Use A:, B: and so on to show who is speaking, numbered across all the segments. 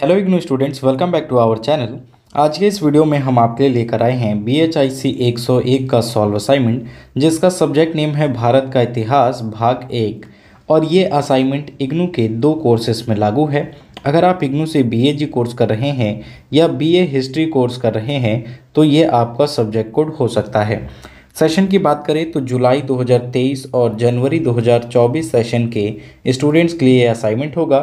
A: hello IGNOU students welcome back to our channel आज के इस वीडियो में हम आपके लिए लेकर आए हैं बी एच आई सी एक सौ एक का सॉल्व असाइनमेंट जिसका सब्जेक्ट नेम है भारत का इतिहास भाग एक और ये असाइनमेंट इग्नू के दो कोर्सेस में लागू है अगर आप इग्नू से बी ए जी कोर्स कर रहे हैं या बी ए हिस्ट्री कोर्स कर रहे हैं तो ये आपका सब्जेक्ट कोड हो सकता है सेशन की बात करें तो जुलाई 2023 और जनवरी 2024 सेशन के स्टूडेंट्स के लिए असाइनमेंट होगा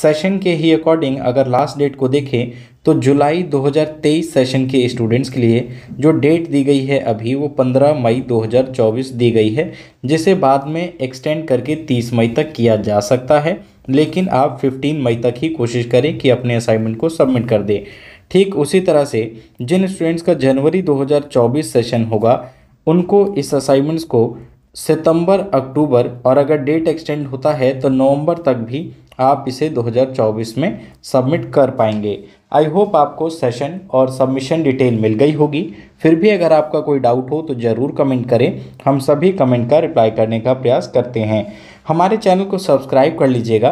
A: सेशन के ही अकॉर्डिंग अगर लास्ट डेट को देखें तो जुलाई 2023 सेशन के स्टूडेंट्स के लिए जो डेट दी गई है अभी वो 15 मई 2024 दी गई है जिसे बाद में एक्सटेंड करके 30 मई तक किया जा सकता है लेकिन आप 15 मई तक ही कोशिश करें कि अपने असाइनमेंट को सबमिट कर दें ठीक उसी तरह से जिन स्टूडेंट्स का जनवरी 2024 सेशन होगा उनको इस असाइनमेंट्स को सितंबर अक्टूबर और अगर डेट एक्सटेंड होता है तो नवंबर तक भी आप इसे 2024 में सबमिट कर पाएंगे आई होप आपको सेशन और सबमिशन डिटेल मिल गई होगी फिर भी अगर आपका कोई डाउट हो तो ज़रूर कमेंट करें हम सभी कमेंट का रिप्लाई करने का प्रयास करते हैं हमारे चैनल को सब्सक्राइब कर लीजिएगा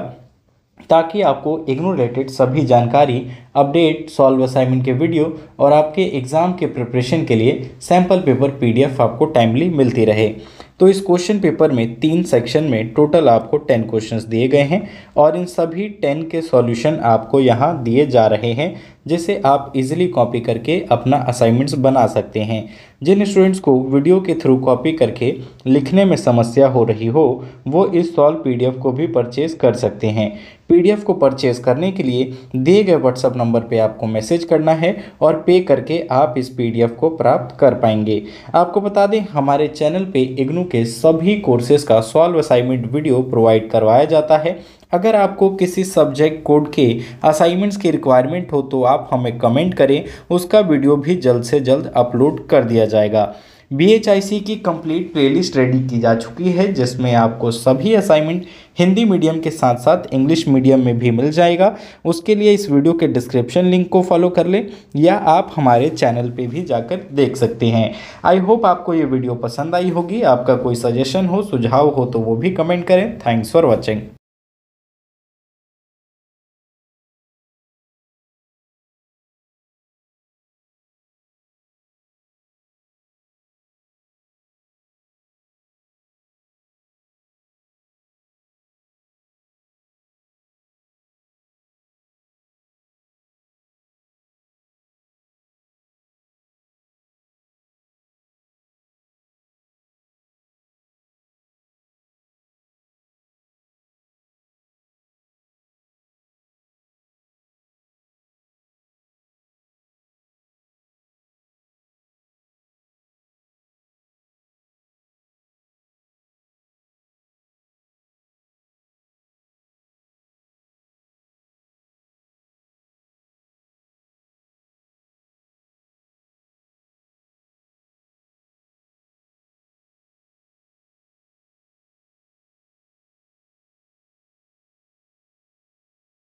A: ताकि आपको इग्नो रिलेटेड सभी जानकारी अपडेट सॉल्व असाइनमेंट के वीडियो और आपके एग्ज़ाम के प्रिपरेशन के लिए सैम्पल पेपर पीडीएफ आपको टाइमली मिलती रहे तो इस क्वेश्चन पेपर में तीन सेक्शन में टोटल आपको टेन क्वेश्चंस दिए गए हैं और इन सभी टेन के सॉल्यूशन आपको यहाँ दिए जा रहे हैं जिसे आप इजीली कॉपी करके अपना असाइनमेंट्स बना सकते हैं जिन स्टूडेंट्स को वीडियो के थ्रू कॉपी करके लिखने में समस्या हो रही हो वो इस सॉल्व पीडीएफ को भी परचेज़ कर सकते हैं पीडीएफ को परचेज़ करने के लिए दिए गए व्हाट्सअप नंबर पे आपको मैसेज करना है और पे करके आप इस पीडीएफ को प्राप्त कर पाएंगे आपको बता दें हमारे चैनल पे इग्नू के सभी कोर्सेज़ का सॉल्व असाइनमेंट वीडियो प्रोवाइड करवाया जाता है अगर आपको किसी सब्जेक्ट कोड के असाइनमेंट्स की रिक्वायरमेंट हो तो आप हमें कमेंट करें उसका वीडियो भी जल्द से जल्द अपलोड कर दिया जाएगा बी एच आई सी की कंप्लीट प्लेलिस्ट रेडी की जा चुकी है जिसमें आपको सभी असाइनमेंट हिंदी मीडियम के साथ साथ इंग्लिश मीडियम में भी मिल जाएगा उसके लिए इस वीडियो के डिस्क्रिप्शन लिंक को फॉलो कर लें या आप हमारे चैनल पे भी जाकर देख सकते हैं आई होप आपको ये वीडियो पसंद आई होगी आपका कोई सजेशन हो सुझाव हो तो वो भी कमेंट करें थैंक्स फॉर वॉचिंग